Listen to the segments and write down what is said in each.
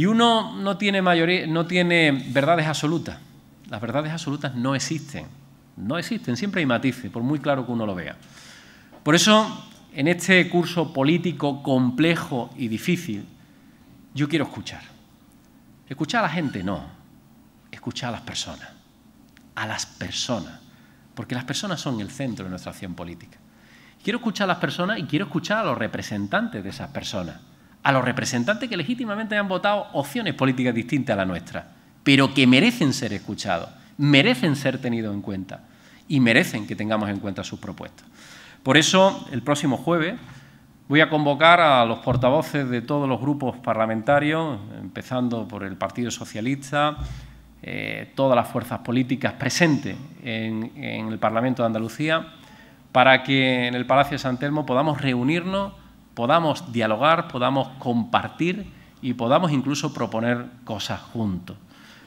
Y uno no tiene, verdades absolutas. Las verdades absolutas no existen. No existen, siempre hay matices, por muy claro que uno lo vea. Por eso, en este curso político complejo y difícil, yo quiero escuchar. Escuchar a la gente, no. Escuchar a las personas. A las personas. Porque las personas son el centro de nuestra acción política. Quiero escuchar a las personas y quiero escuchar a los representantes de esas personas a los representantes que legítimamente han votado opciones políticas distintas a la nuestra, pero que merecen ser escuchados, merecen ser tenidos en cuenta y merecen que tengamos en cuenta sus propuestas. Por eso, el próximo jueves voy a convocar a los portavoces de todos los grupos parlamentarios, empezando por el Partido Socialista, eh, todas las fuerzas políticas presentes en, en el Parlamento de Andalucía, para que en el Palacio de San Telmo podamos reunirnos podamos dialogar, podamos compartir y podamos incluso proponer cosas juntos.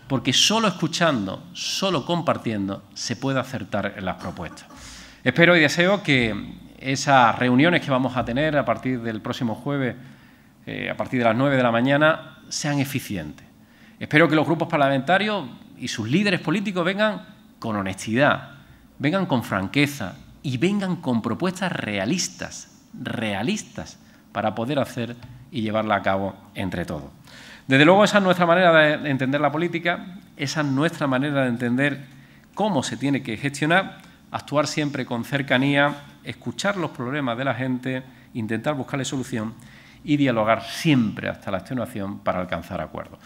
Porque solo escuchando, solo compartiendo, se puede acertar en las propuestas. Espero y deseo que esas reuniones que vamos a tener a partir del próximo jueves, eh, a partir de las nueve de la mañana, sean eficientes. Espero que los grupos parlamentarios y sus líderes políticos vengan con honestidad, vengan con franqueza y vengan con propuestas realistas, realistas, para poder hacer y llevarla a cabo entre todos. Desde luego, esa es nuestra manera de entender la política, esa es nuestra manera de entender cómo se tiene que gestionar, actuar siempre con cercanía, escuchar los problemas de la gente, intentar buscarle solución y dialogar siempre hasta la extenuación para alcanzar acuerdos.